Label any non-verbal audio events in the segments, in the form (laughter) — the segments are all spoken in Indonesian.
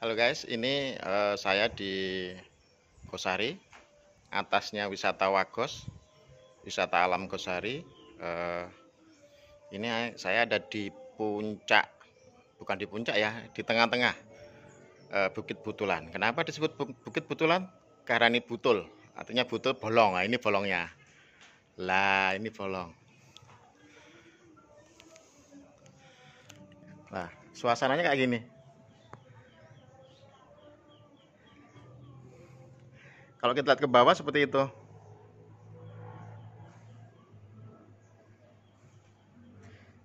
Halo guys, ini uh, saya di Gosari. Atasnya wisata Wagos, wisata alam Gosari. Uh, ini saya ada di puncak, bukan di puncak ya, di tengah-tengah uh, Bukit Butulan. Kenapa disebut Bukit Butulan? Karena ini butul, artinya butul bolong. Nah, ini bolongnya. Lah, ini bolong. Nah, suasananya kayak gini. Kalau kita lihat ke bawah seperti itu.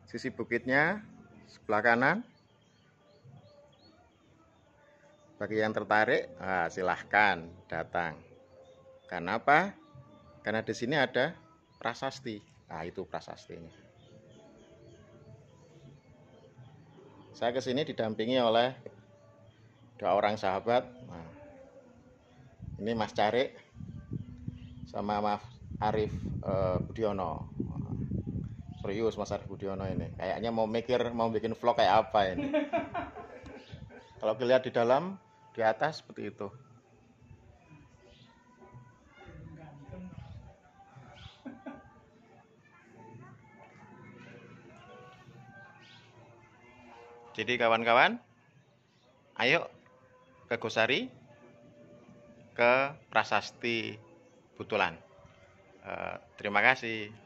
Sisi bukitnya sebelah kanan. Bagi yang tertarik, nah, silahkan datang. Karena apa? Karena di sini ada prasasti. Nah, itu prasasti ini. Saya kesini didampingi oleh dua orang sahabat. Nah, ini Mas Cari sama Mas Arif uh, Budiono serius Mas Arif Budiono ini kayaknya mau mikir mau bikin vlog kayak apa ini (laughs) kalau dilihat di dalam di atas seperti itu jadi kawan-kawan ayo ke Gosari ke Prasasti Butulan. Eh, terima kasih.